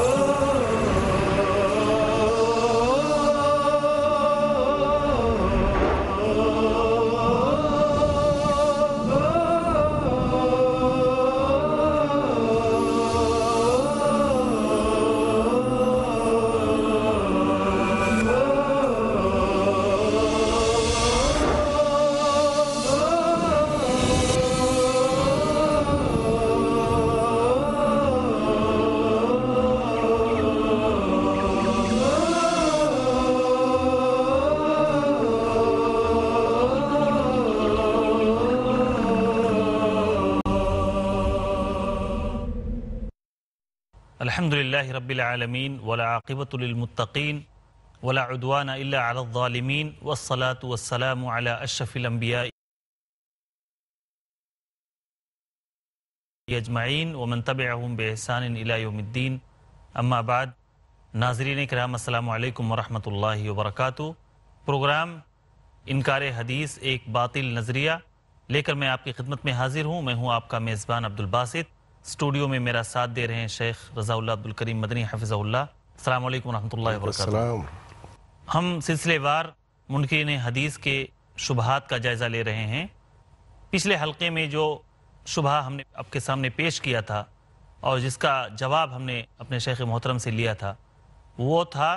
Oh. अलहमदिल्ला रबालमीन वलाक़िबतमतकीन वलाउदवान अलामीन वसलात वसलाम अशफ़िलम्बिया अजमाइन वमन तब बेहसान अलायोमद्दीन अम्माबाद नाजरीन कराम अल्लाम वरहमल प्रोग्राम इनकार हदीस एक बातिल नज़रिया लेकर मैं आपकी खिदमत में हाजिर हूँ मैं हूँ आपका मेज़बान अब्दुलबासित स्टूडियो में मेरा साथ दे रहे हैं शेख रजाउल्ला अब्दुल करीम मदनी हफिज़ल्ला अलैक्म वरहमतुल्लाहि वबरकातुहू हम सिलसिलेवार मुनकिन हदीस के शुबहत का जायज़ा ले रहे हैं पिछले हल्के में जो शुबह हमने आपके सामने पेश किया था और जिसका जवाब हमने अपने शेख मोहतरम से लिया था वो था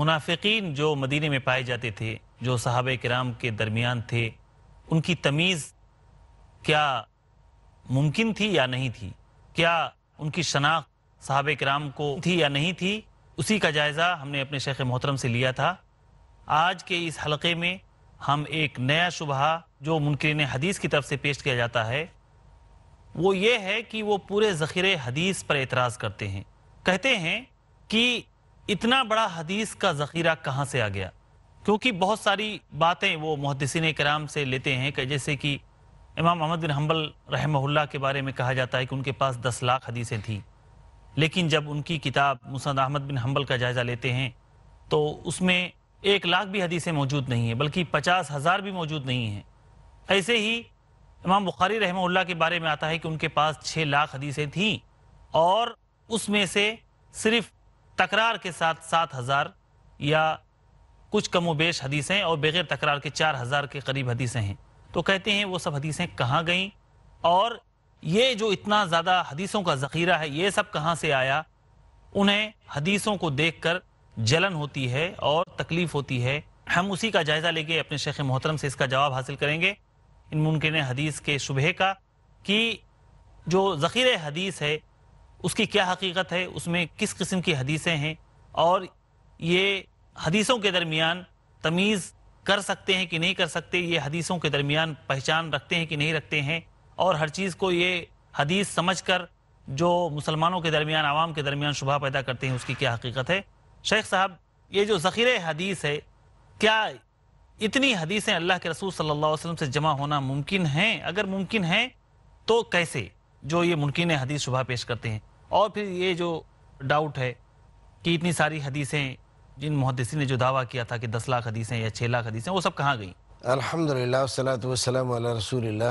मुनाफिकीन जो मदीने में पाए जाते थे जो साहब कराम के दरमियान थे उनकी तमीज़ क्या मुमकिन थी या नहीं थी क्या उनकी शनाख्त साहब कराम को थी या नहीं थी उसी का जायज़ा हमने अपने शेख मोहतरम से लिया था आज के इस हल्के में हम एक नया शुबहा जो मुनकरन हदीस की तरफ से पेश किया जाता है वो ये है कि वो पूरे ज़ख़ीर हदीस पर एतराज़ करते हैं कहते हैं कि इतना बड़ा हदीस का ज़ख़ीरा कहाँ से आ गया क्योंकि बहुत सारी बातें वो मुहदसिन कराम से लेते हैं कि जैसे कि इमाम अहमद बिन हम्बल रहमहुल्ला के बारे में कहा जाता है कि उनके पास दस लाख हदीसें थीं लेकिन जब उनकी किताब मुसद अहमद बिन हम्बल का जायज़ा लेते हैं तो उसमें एक लाख भी हदीसें मौजूद नहीं हैं बल्कि पचास हज़ार भी मौजूद नहीं हैं ऐसे ही इमाम बुखारी रहमहुल्ला के बारे में आता है कि उनके पास छः लाख हदीसें थीं और उसमें से सिर्फ तकरार के साथ सात हज़ार या कुछ कमोबेश हदीसें और बगैर तकरार के चार हज़ार के करीब हदीसें हैं तो कहते हैं वो सब हदीसें कहाँ गईं और ये जो इतना ज़्यादा हदीसों का ज़खीरा है ये सब कहाँ से आया उन्हें हदीसों को देख कर जलन होती है और तकलीफ होती है हम उसी का जायज़ा लेके अपने शेख मोहतरम से इसका जवाब हासिल करेंगे इन मुमकिन हदीस के शुबह का कि जो ज़खीर हदीस है उसकी क्या हकीकत है उसमें किस किस्म की हदीसें हैं और ये हदीसों के दरमियान तमीज़ कर सकते हैं कि नहीं कर सकते ये हदीसों के दरमियान पहचान रखते हैं कि नहीं रखते हैं और हर चीज़ को ये हदीस समझ कर जो मुसलमानों के दरमियान आवाम के दरमियान शुभ पैदा करते हैं उसकी क्या हकीकत है शेख साहब ये जो ज़ख़ीर हदीस है क्या इतनी हदीसें अल्लाह के रसूल सल्लल्लाहु अलैहि वसल्लम से जमा होना मुमकिन है अगर मुमकिन है तो कैसे जो ये मुमकिन हदीस शुभ पेश करते हैं और फिर ये जो डाउट है कि इतनी सारी हदीसें जिन मुहदसिन ने जो दावा किया था कि दस लाख हदीसें या छः लाख हदीसें वो सब कहाँ गई अलहमदिल्ला रसूल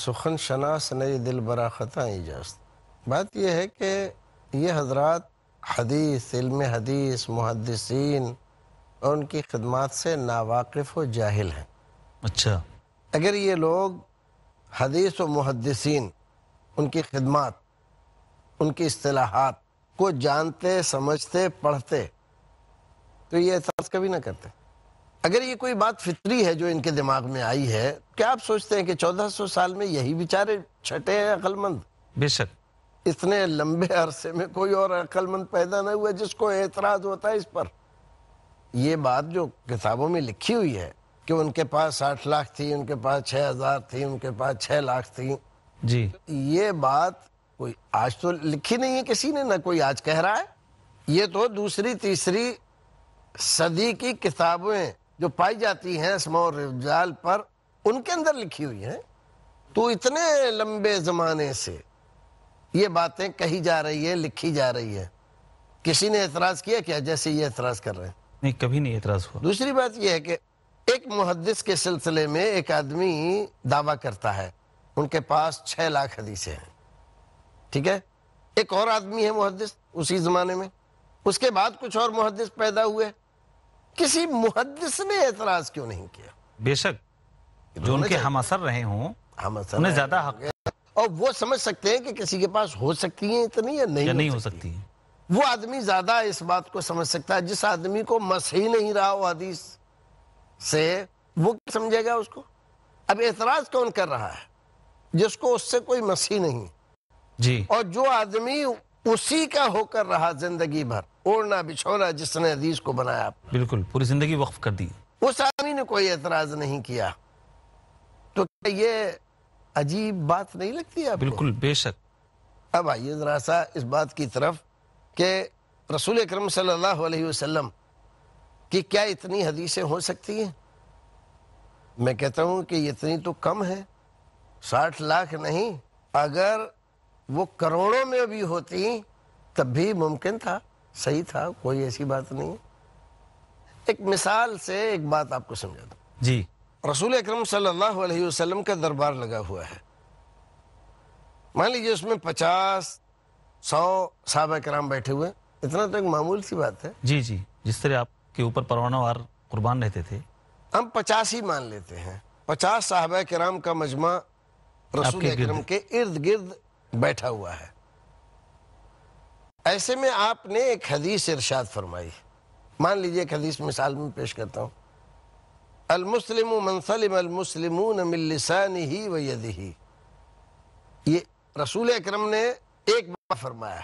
सुखन शनास नई दिल बरा ख़ता इजाज़त बात यह है कि ये हजरात हदीस इल्म हदीस मुहदसिन और उनकी खदमात से नावाकफ व जाहिल हैं अच्छा अगर ये लोग हदीस व मुहदसिन उनकी खदमात उनकी असलाहत को जानते समझते पढ़ते तो ये एहसास कभी ना करते अगर ये कोई बात फितरी है जो इनके दिमाग में आई है क्या आप सोचते हैं कि 1400 साल में यही बेचारे छठे हैं अकलमंद बेशक इतने लंबे अरसे में कोई और अकलमंद पैदा ना हुआ जिसको एतराज होता है इस पर ये बात जो किताबों में लिखी हुई है कि उनके पास साठ लाख थी उनके पास छह हजार थी उनके पास छह लाख थी जी ये बात कोई आज तो लिखी नहीं है किसी ने ना कोई आज कह रहा है ये तो दूसरी तीसरी सदी की किताबें जो पाई जाती हैं असमा रिजाल पर उनके अंदर लिखी हुई हैं तो इतने लंबे ज़माने से ये बातें कही जा रही है लिखी जा रही है किसी ने एतराज़ किया क्या जैसे ये एतराज़ कर रहे हैं नहीं कभी नहीं एतराज़ हुआ दूसरी बात यह है कि एक मुहदस के सिलसिले में एक आदमी दावा करता है उनके पास छह लाख हदीसे हैं ठीक है एक और आदमी है मुहदस उसी ज़माने में उसके बाद कुछ और मुहदस पैदा हुए किसी मुहदस ने एतराज क्यों नहीं किया बेशक जो उनके हम असर रहे हों हम असर उन्हें ज्यादा हक और वो समझ सकते हैं कि किसी के पास हो सकती है इतनी या नहीं, या नहीं हो सकती है वो आदमी ज्यादा इस बात को समझ सकता है जिस आदमी को मस ही नहीं रहा हो हदीस से वो समझेगा उसको अब एतराज कौन कर रहा है जिसको उससे कोई मसी नहीं जी और जो आदमी उसी का होकर रहा जिंदगी भर ओढ़ना बिछोना जिसने अदीज को बनाया बिल्कुल पूरी जिंदगी वक्फ कर दी उस आदमी ने कोई एतराज नहीं किया तो क्या ये अजीब बात नहीं लगती आपको बिल्कुल बेशक अब आइए जरा सा इस बात की तरफ के रसूल अक्रम सल्लल्लाहु अलैहि वसल्लम की क्या इतनी हदीसें हो सकती हैं मैं कहता हूं कि इतनी तो कम है साठ लाख नहीं अगर वो करोड़ों में भी होती तब भी मुमकिन था सही था कोई ऐसी बात नहीं एक मिसाल से एक बात आपको समझा दो जी रसूल अक्रम सल्लल्लाहु का दरबार लगा हुआ है मान लीजिए उसमें पचास सौ साहब कराम बैठे हुए इतना तो एक मामूल सी बात है जी जी जिस तरह आपके ऊपर परवानावार कुर्बान रहते थे हम पचास ही मान लेते हैं पचास साहब कराम का मजमा रसूल अक्रम के इर्द गिर्द बैठा हुआ है ऐसे में आपने एक हदीस इरशाद फरमाई मान लीजिए एक हदीस मिसाल में पेश करता हूं अलमुस्लिम मनसलिम अलमुस्लिम मिलसान ही व यदि ही ये रसूल अक्रम ने एक बार फरमाया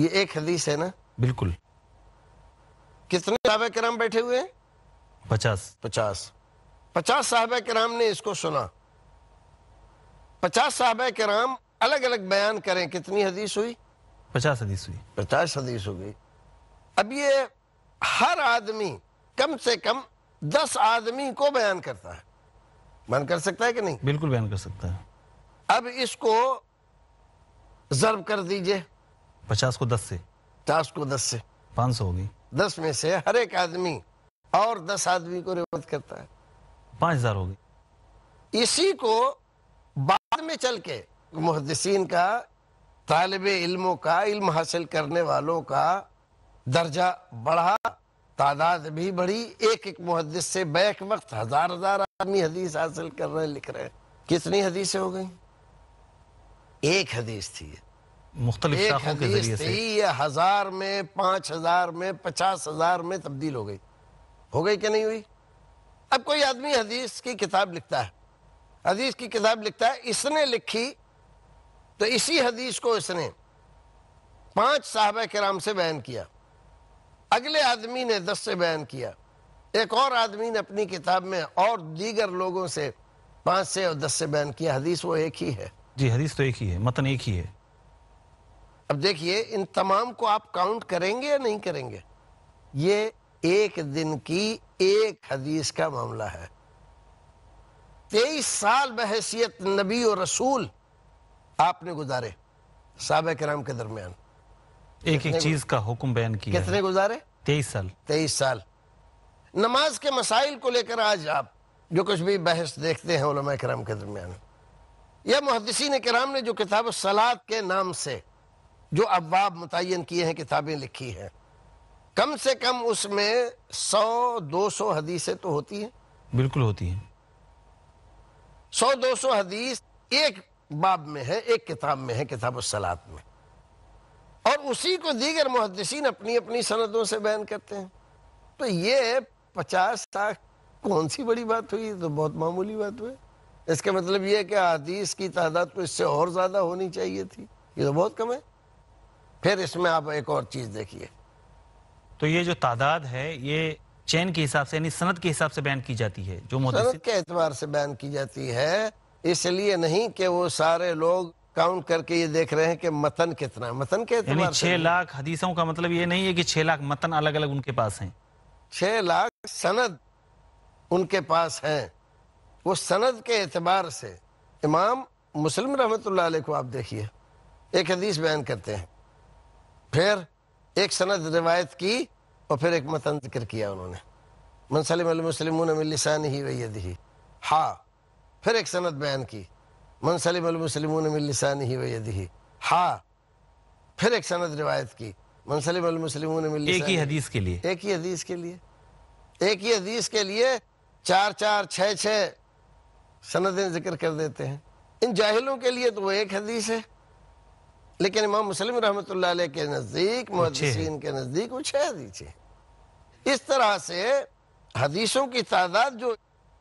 ये एक हदीस है ना बिल्कुल कितने साहब कराम बैठे हुए पचास पचास पचास साहब कराम ने इसको सुना पचास साहब कराम अलग अलग बयान करें कितनी हदीस हुई पचास हदीस हुई पचास हदीस हो गई अब ये हर आदमी कम से कम दस आदमी को बयान करता है बयान कर सकता है कि नहीं बिल्कुल बयान कर सकता है अब इसको जर्ब कर दीजिए पचास को दस से पचास को दस से पांच सौ होगी दस में से हर एक आदमी और दस आदमी को रिवायत करता है पांच हजार होगी इसी को बाद में चल के मुहदसिन का तालब इल्मों का इल्म हासिल करने वालों का दर्जा बढ़ा तादाद भी बढ़ी एक एक मुहदस से बैक वक्त हजार हजार आदमी हदीस हासिल कर रहे हैं लिख रहे हैं कितनी हदीसें हो गई एक हदीस थी मुख्तलिफ शाखों के जरिए ये हजार में पांच हजार में पचास हजार में तब्दील हो गई हो गई कि नहीं हुई अब कोई आदमी हदीस की किताब लिखता है हदीस की किताब लिखता है इसने लिखी तो इसी हदीस को इसने पांच साहब के राम से बयान किया अगले आदमी ने दस से बयान किया एक और आदमी ने अपनी किताब में और दीगर लोगों से पांच से और दस से बयान किया हदीस वो एक ही है जी हदीस तो एक ही है मतन एक ही है अब देखिए इन तमाम को आप काउंट करेंगे या नहीं करेंगे ये एक दिन की एक हदीस का मामला है तेईस साल बहसियत नबी और रसूल आपने गुजारे साहब कराम के दरमियान एक एक चीज का हुक्म बयान किया कितने गुजारे तेईस साल तेईस साल नमाज के मसाइल को लेकर आज आप जो कुछ भी बहस देखते हैं कराम के दरमियान या मुहदसिन कराम ने जो किताब सलाद के नाम से जो अबाब मुतन किए हैं किताबें लिखी हैं कम से कम उसमें सौ दो सौ हदीसें तो होती हैं बिल्कुल होती हैं सौ दो सौ हदीस एक बाब में है एक किताब में है किताब सलात में और उसी को दीगर मुहदसिन अपनी अपनी सनदों से बयान करते हैं तो ये पचास साख कौन सी बड़ी बात हुई तो बहुत मामूली बात हुई इसका मतलब यह है कि हदीस की तादाद तो इससे और ज़्यादा होनी चाहिए थी ये तो बहुत कम है फिर इसमें आप एक और चीज़ देखिए तो ये जो तादाद है ये चैन के हिसाब से यानी सनत के हिसाब से बैन की जाती है जो सनत के एतवार से बैन की जाती है इसलिए नहीं कि वो सारे लोग काउंट करके ये देख रहे हैं कि मतन कितना मतन के छह लाख हदीसों का मतलब ये नहीं है कि छह लाख मतन अलग अलग उनके पास हैं छह लाख सनद उनके पास हैं वो सनद के एतबार से इमाम मुस्लिम रहमत को आप देखिए एक हदीस बयान करते हैं फिर एक सनद रिवायत की और फिर एक मतन जिक्र किया उन्होंने मनसलम मुस्लिम ही वही हा फिर एक सनत बयान की मनसलिम अलमसलिमून मिलसान ही हा फिर एक सनत रिवायत की मनसलिम एक ही हदीस के लिए एक ही हदीस के लिए एक ही हदीस के लिए चार चार छ छ सनतें जिक्र कर देते हैं इन जाहिलों के लिए तो वो एक हदीस है लेकिन इमाम मुस्लिम रहमत के नज़दीक मुहदसिन के नज़दीक वो हदीस है इस तरह से हदीसों की तादाद जो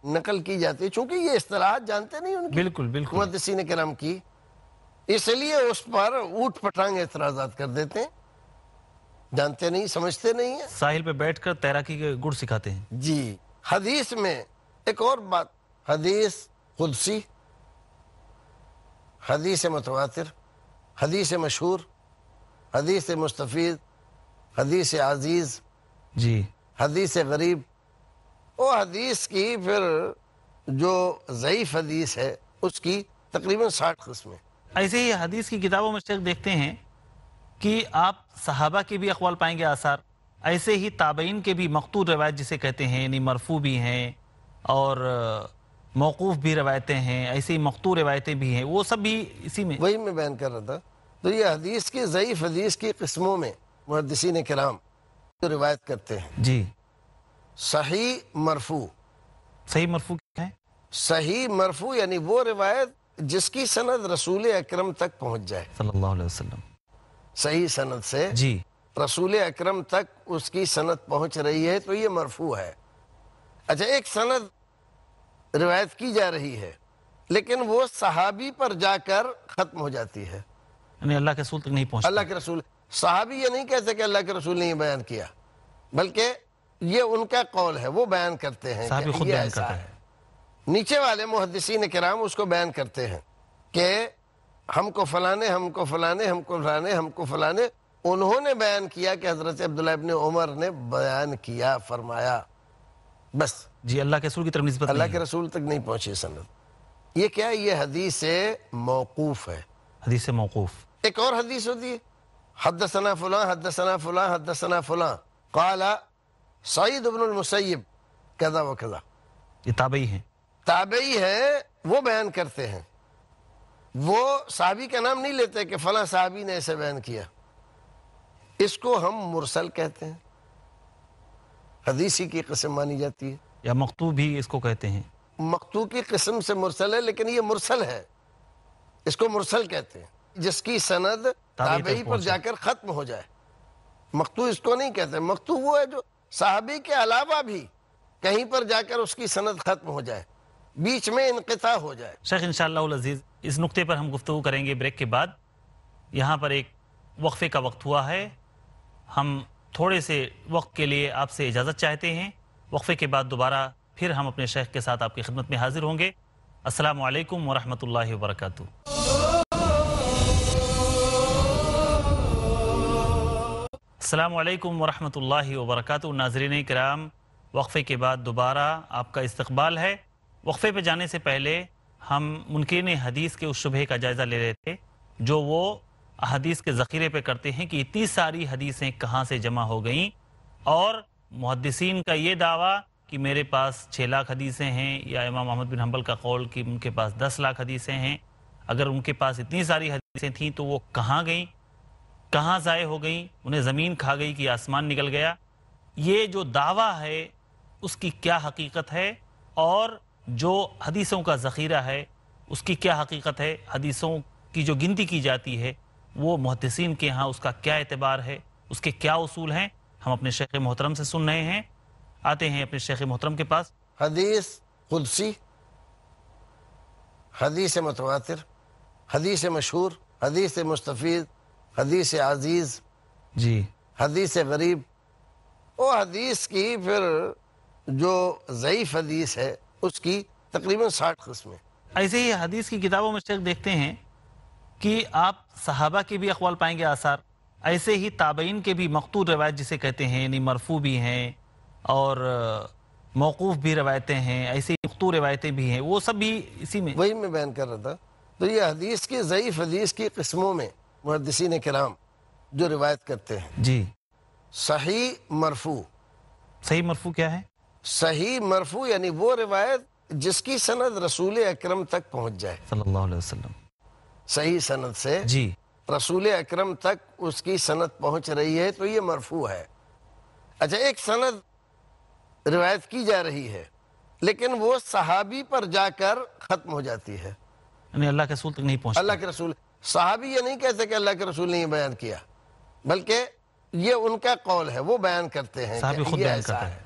नकल की जाती है चूंकि ये इस्तलाहत जानते नहीं उनकी बिल्कुल बिल्कुल ने कराम की इसलिए उस पर ऊट पटांग एतराज कर देते हैं जानते नहीं समझते नहीं है साहिल पे बैठकर तैराकी के गुड़ सिखाते हैं जी हदीस में एक और बात हदीस खुदसी हदीस मतवातिर हदीस मशहूर हदीस मुस्तफ़ी हदीस आजीज़ जी हदीस गरीब वो हदीस की फिर जो ज़यीफ़ हदीस है उसकी तकरीबन साठ कस्में ऐसे ही हदीस की किताबों में शेख देखते हैं कि आप सहाबा के भी अखबाल पाएंगे आसार ऐसे ही ताबईन के भी मकतूर रवायत जिसे कहते हैं यानी मरफू भी हैं और मौकूफ़ भी रवायतें हैं ऐसे ही मकतू रवायतें भी हैं वो सब भी इसी में वही मैं बयान कर रहा था तो ये हदीस की ज़यीफ़ हदीस की कस्मों में मुहदसिन कराम तो रिवायत करते हैं जी सही मरफू सही मरफू क्या है सही मरफू यानी वो रिवायत जिसकी सनद रसूल अक्रम तक पहुंच जाए सही सनद से जी रसूल अक्रम तक उसकी सनद पहुंच रही है तो ये मरफू है अच्छा एक सनद रिवायत की जा रही है लेकिन वो सहाबी पर जाकर खत्म हो जाती है अल्लाह के रसूल तक नहीं पहुंच अल्लाह के रसूल सहाबी ये नहीं कहते कि अल्लाह के रसूल ने यह बयान किया बल्कि ये उनका कौल है वो बयान करते हैं साहब खुद बयान करते है नीचे वाले मुहदसिन कराम उसको बयान करते हैं कि हमको फलाने हमको फलाने हमको फलाने हमको फलाने उन्होंने बयान किया कि हजरत अब्दुल्ला उमर ने बयान किया फरमाया बस जी अल्लाह के रसूल की तरफ अल्लाह के रसूल तक नहीं पहुंची सनत ये क्या ये हदीस मौकूफ है हदीस मौकूफ एक और हदीस होती है हद फुला हद फुला हद फुला काला सईद मुसैब कदा व कदा ये ताबई है ताबई है वो बयान करते हैं वो साहबी का नाम नहीं लेते कि फला साहबी ने ऐसे बयान किया इसको हम मुरसल कहते हैं हदीसी की कस्म मानी जाती है या मकतू भी इसको कहते हैं मकतू की किस्म से मुरसल है लेकिन ये मुरसल है इसको मुरसल कहते हैं जिसकी सनद ताबई पर जाकर ख़त्म हो जाए मकतू इसको नहीं कहते मकतू वो है जो साहबी के अलावा भी कहीं पर जाकर उसकी सनद खत्म हो जाए बीच में इनकता हो जाए शेख इन इस नुकते पर हम गुफ्तु करेंगे ब्रेक के बाद यहाँ पर एक वक्फे का वक्त हुआ है हम थोड़े से वक्त के लिए आपसे इजाज़त चाहते हैं वक्फे के बाद दोबारा फिर हम अपने शेख के साथ आपकी खिदमत में हाजिर होंगे असलकम वरहमल वर्का अल्लाम वरहमल वबरक नाजरन कराम वक्फ़े के बाद दोबारा आपका इस्तबाल है वक्फ़े पर जाने से पहले हम मुनकिन हदीस के उस शुबे का जायज़ा ले रहे थे जो वो हदीस के ज़ख़ीरे पर करते हैं कि इतनी सारी हदीसें कहाँ से जमा हो गई और मुहदसिन का ये दावा कि मेरे पास छः लाख हदीसें हैं या इमाम अहमद बिन हम्बल का कौल कि उनके पास दस लाख हदीसें हैं अगर उनके पास इतनी सारी हदीसें थीं तो वो कहाँ गईं कहाँ ज़ाय हो गई उन्हें ज़मीन खा गई कि आसमान निकल गया ये जो दावा है उसकी क्या हकीकत है और जो हदीसों का ज़ख़ीरा है उसकी क्या हकीकत है हदीसों की जो गिनती की जाती है वो मुहदसिन के यहाँ उसका क्या एतबार है उसके क्या असूल हैं हम अपने शेख मोहतरम से सुन रहे हैं आते हैं अपने शेख मोहतरम के पास हदीस खुदसी हदीस मतवा हदीस मशहूर हदीस मुस्तफ़ हदीस अजीज जी हदीस गरीब वो हदीस की फिर जो ज़यीफ़ हदीस है उसकी तकरीबन साठ कस्में ऐसे ही हदीस की किताबों में शेख देखते हैं कि आप सहाबा के भी अखबाल पाएंगे आसार ऐसे ही ताबइन के भी मकतूर रवायत जिसे कहते हैं यानी मरफू भी हैं और मौकूफ़ भी रवायतें हैं ऐसे ही मकतू रवायतें भी हैं वो सब भी इसी में वही मैं बयान कर रहा था तो ये हदीस की ज़यीफ़ हदीस की कस्मों में मुहदसिन कराम जो रिवायत करते हैं जी सही मरफू सही मरफू क्या है सही मरफू यानी वो रिवायत जिसकी सनद रसूल अक्रम तक पहुंच जाए सही सनद से जी रसूल अक्रम तक उसकी सनद पहुंच रही है तो ये मरफू है अच्छा एक सनद रिवायत की जा रही है लेकिन वो सहाबी पर जाकर खत्म हो जाती है अल्लाह के रसूल तक नहीं पहुंच अल्लाह के रसूल साहबी ये नहीं कहते कि अल्लाह के रसूल ने यह बयान किया बल्कि ये उनका कौल है वो बयान करते हैं साहबी है।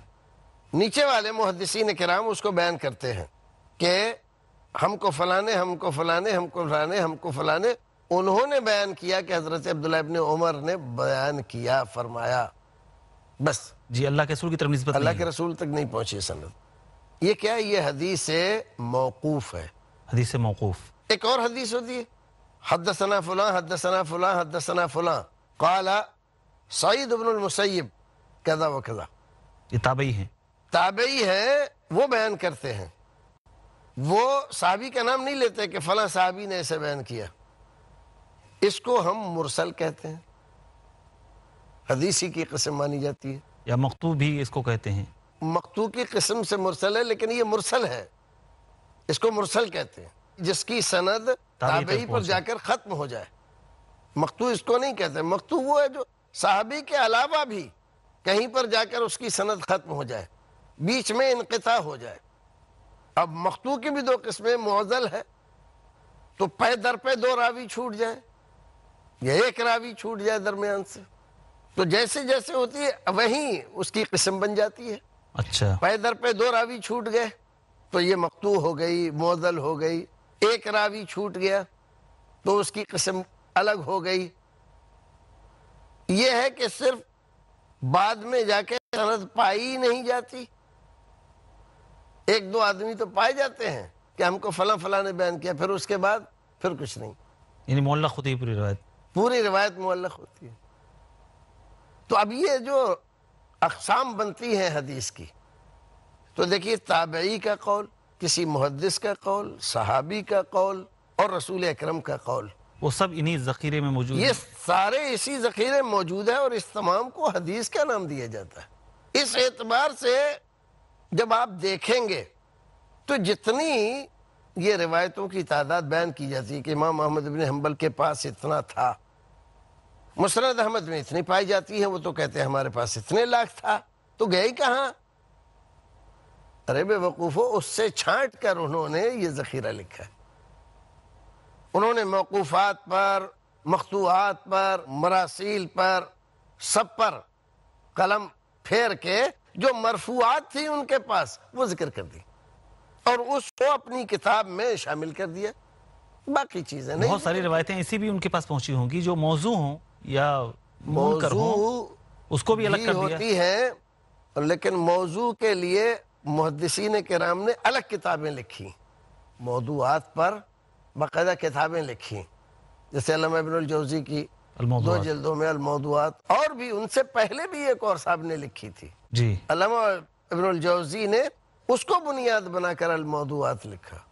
नीचे वाले मुहदसिन कराम उसको बयान करते हैं कि हमको फलाने हमको फलाने हमको फलाने हमको फलाने उन्होंने बयान किया कि हजरत अब्दुल्ला इबन उमर ने बयान किया फरमाया बस जी अल्लाह के रसूल की तरफ अल्लाह के रसूल तक नहीं पहुंची सनद ये क्या है ये हदीस मौकूफ है हदीस मौकूफ एक और हदीस होती है हदसना फ़लाँ हदसना फ़लाँ हदसना फ़लाँ काला सईद अबनमसैब कदा व कदा ये ताबई हैं ताबई हैं वो बयान करते हैं वो साहबी का नाम नहीं लेते कि फ़लाँ साहबी ने ऐसे बयान किया इसको हम मुरसल कहते हैं हदीसी की कस्म मानी जाती है या मकतू भी इसको कहते हैं मकतू की कस्म से मुरसल है लेकिन ये मुरसल है इसको मुरसल कहते हैं जिसकी सनद ताबी पर जाकर खत्म हो जाए मकतू इसको नहीं कहते मकतू वो है जो साहबी के अलावा भी कहीं पर जाकर उसकी सनद खत्म हो जाए बीच में इनकता हो जाए अब मकतू की भी दो किस्में मोजल है तो पे दर पे दो रावी छूट जाए या एक रावी छूट जाए दरमियान से तो जैसे जैसे होती है वही उसकी किस्म बन जाती है अच्छा पैदर पे दो रावी छूट गए तो ये मकतू हो गई मोजल हो गई एक रावी छूट गया तो उसकी कस्म अलग हो गई यह है कि सिर्फ बाद में जाके सरहद पाई नहीं जाती एक दो आदमी तो पाए जाते हैं कि हमको फला फला ने बयान किया फिर उसके बाद फिर कुछ नहीं यानी मोल्ला खुद ही पूरी रिवायत पूरी रिवायत मोल्लक होती है तो अब ये जो अकसाम बनती है हदीस की तो देखिए ताबई का कौल किसी मुहदस का कौल सहाबी का कौल और रसूल अक्रम का कौल वो सब इन्हीं जखीरे में मौजूद ये सारे इसी जखीरे में मौजूद है और इस तमाम को हदीस का नाम दिया जाता है इस एतबार से जब आप देखेंगे तो जितनी ये रिवायतों की तादाद बयान की जाती है कि इमाम अहमद बिन हम्बल के पास इतना था मुसरद अहमद में इतनी पाई जाती है वो तो कहते हैं हमारे पास इतने लाख था तो गए कहाँ अरे बेवकूफ़ो उससे छांट कर उन्होंने ये ज़ख़ीरा लिखा है उन्होंने मौकूफ़ात पर मखतूआत पर मरासील पर सब पर कलम फेर के जो मरफूआत थी उनके पास वो जिक्र कर दी और उसको अपनी किताब में शामिल कर दिया बाकी चीज़ें नहीं बहुत सारी रिवायतें ऐसी भी उनके पास पहुंची होंगी जो मौजू हो या मौजू उसको भी अलग कर होती है लेकिन मौजू के लिए मुहदसिन राम ने अलग किताबें लिखी मौदूद पर बायदा किताबें लिखी जैसे इबनजौजी की दो जल्दों में अलमौदूद और भी उनसे पहले भी एक और साहब ने लिखी थी जी इबनजौजी ने उसको बुनियाद बनाकर अलमौदूद लिखा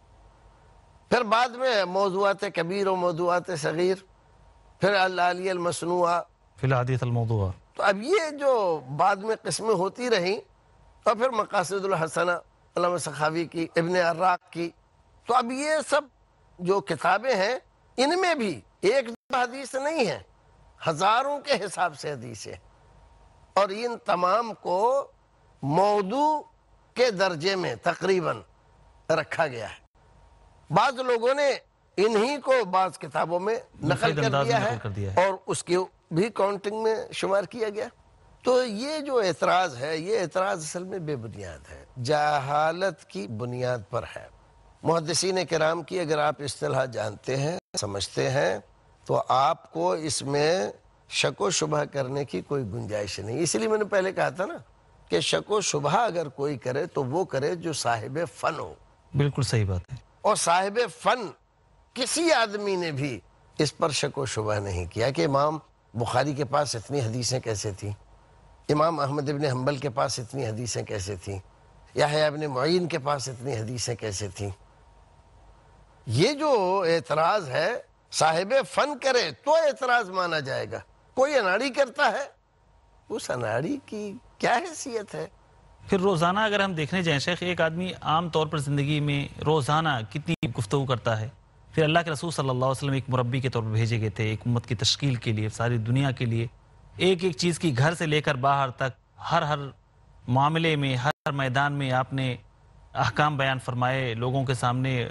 फिर बाद में मौजूद कबीर और मौजूद सगीर फिर अलियमसनूआ फिलहादी तो, तो अब ये जो बाद में किस्में होती रही और फिर मकासदुलहसना सखावी की इबन अर्राक की तो अब ये सब जो किताबें हैं इनमें भी एक हदीस नहीं है हजारों के हिसाब से हदीसें और इन तमाम को मौदू के दर्जे में तकरीबन रखा गया है बाद लोगों ने इन्हीं को बाज किताबों में नकल कर कर दिया है। और उसकी भी काउंटिंग में शुमार किया गया तो ये जो एतराज़ है ये एतराज़ असल में बेबुनियाद है जहालत की बुनियाद पर है मुहदसिन कराम की अगर आप तरह जानते हैं समझते हैं तो आपको इसमें शको शुबह करने की कोई गुंजाइश नहीं इसलिए मैंने पहले कहा था ना कि शको शुबह अगर कोई करे तो वो करे जो साहिब फ़न हो बिल्कुल सही बात है और साहिब फ़न किसी आदमी ने भी इस पर शको शुबह नहीं किया कि इमाम बुखारी के पास इतनी हदीसें कैसे थी इमाम अहमद इबन हम्बल के पास इतनी हदीसें कैसे थीं या इबन मुन के पास इतनी हदीसें कैसे थीं ये जो एतराज़ है साहेब फ़न करे तो एतराज़ माना जाएगा कोई अनाड़ी करता है उस अनाड़ी की क्या हैसियत है फिर रोज़ाना अगर हम देखने जाएं शेख एक आदमी आम तौर पर ज़िंदगी में रोज़ाना कितनी गुफ्तु करता है फिर अल्लाह के रसूल सल्लल्लाहु अलैहि वसल्लम एक मुरबी के तौर पर भेजे गए थे एक उम्मत की तश्कील के लिए सारी दुनिया के लिए एक एक चीज़ की घर से लेकर बाहर तक हर हर मामले में हर, हर मैदान में आपने अहकाम बयान फरमाए लोगों के सामने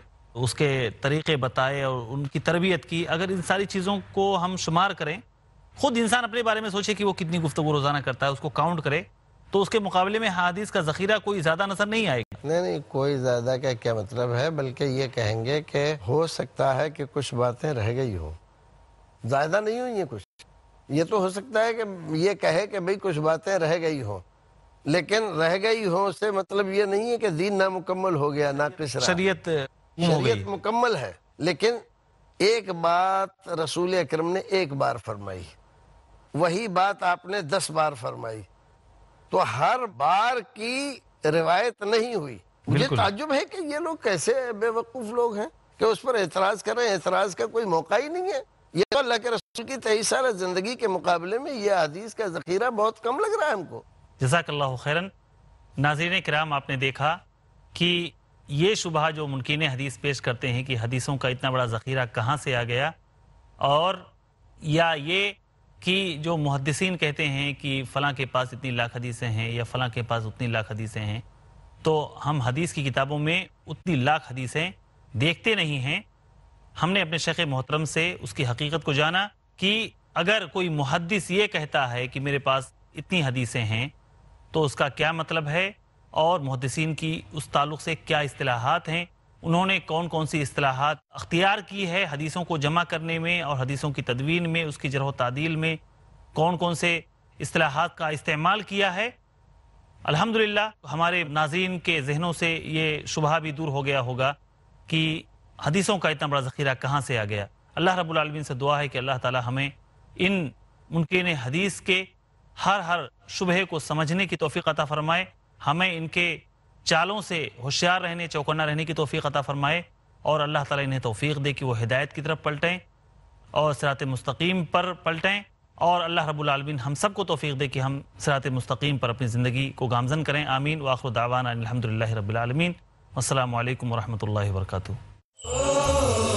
उसके तरीक़े बताए और उनकी तरबियत की अगर इन सारी चीज़ों को हम शुमार करें खुद इंसान अपने बारे में सोचे कि वो कितनी गुफ्तु रोज़ाना करता है उसको काउंट करे तो उसके मुकाबले में हादिस का ज़खीरा कोई ज़्यादा नजर नहीं आएगा नहीं नहीं कोई ज़्यादा का क्या मतलब है बल्कि ये कहेंगे कि हो सकता है कि कुछ बातें रह गई हो ज़्यादा नहीं हुई है कुछ ये तो हो सकता है कि ये कहे कि भाई कुछ बातें रह गई हो लेकिन रह गई हो से मतलब ये नहीं है कि दीन नामुकम्मल हो गया किस शरीयत शरीयत मुकम्मल है लेकिन एक बात रसूल अक्रम ने एक बार फरमाई वही बात आपने दस बार फरमाई तो हर बार की रिवायत नहीं हुई मुझे ताजुब है कि ये लोग कैसे बेवकूफ लोग हैं कि उस पर एतराज करें एतराज का कोई मौका ही नहीं है ये तो अल्लाह के रसूल की तेईस साल ज़िंदगी के मुकाबले में यह हदीस का ज़ख़ीरा बहुत कम लग रहा है हमको जजाकल्ला खैरन नाजरन कराम आपने देखा कि ये शुबह जो मुमकिन हदीस पेश करते हैं कि हदीसों का इतना बड़ा ज़ख़ीरा कहाँ से आ गया और या ये कि जो मुहदसिन कहते हैं कि फ़लाँ के पास इतनी लाख हदीसें हैं या फ़लाँ के पास उतनी लाख हदीसें हैं तो हम हदीस की किताबों में उतनी लाख हदीसें देखते नहीं हैं हमने अपने शेख मोहतरम से उसकी हकीकत को जाना कि अगर कोई मुहदस ये कहता है कि मेरे पास इतनी हदीसें हैं तो उसका क्या मतलब है और मुहदसिन की उस तल्ल से क्या असलाहत हैं उन्होंने कौन कौन सी असलाहत अख्तियार की है हदीसों को जमा करने में और हदीसों की तदवीन में उसकी जरह तदिल में कौन कौन से असलाहत का इस्तेमाल किया है अलहमदिल्ला हमारे नाजीन के जहनों से ये शुभ भी दूर हो गया होगा कि हदीसों का इतना बड़ा ज़ख़ीरा कहाँ से आ गया अल्लाह रबालमीन से दुआ है कि अल्लाह ताला हमें इन मुनकिन हदीस के हर हर शुबह को समझने की तोफ़ी अता फ़रमाए हमें इनके चालों से होशियार रहने चौकन्ना रहने की तोफ़ी अता फ़रमाए और अल्लाह ताला इन्हें तोफ़ी दे कि वो हिदायत की तरफ पलटें और सरात मुस्तकीम पर पलटें और अल्लाह रबालमीन हम सब को तोफ़ी दे कि हम सरात मुस्तकीम पर अपनी ज़िंदगी को गामजन करें आमीन वाखुर दावान अलहमदिल्ला रबालमीन असल वरहमल वर्का Oh.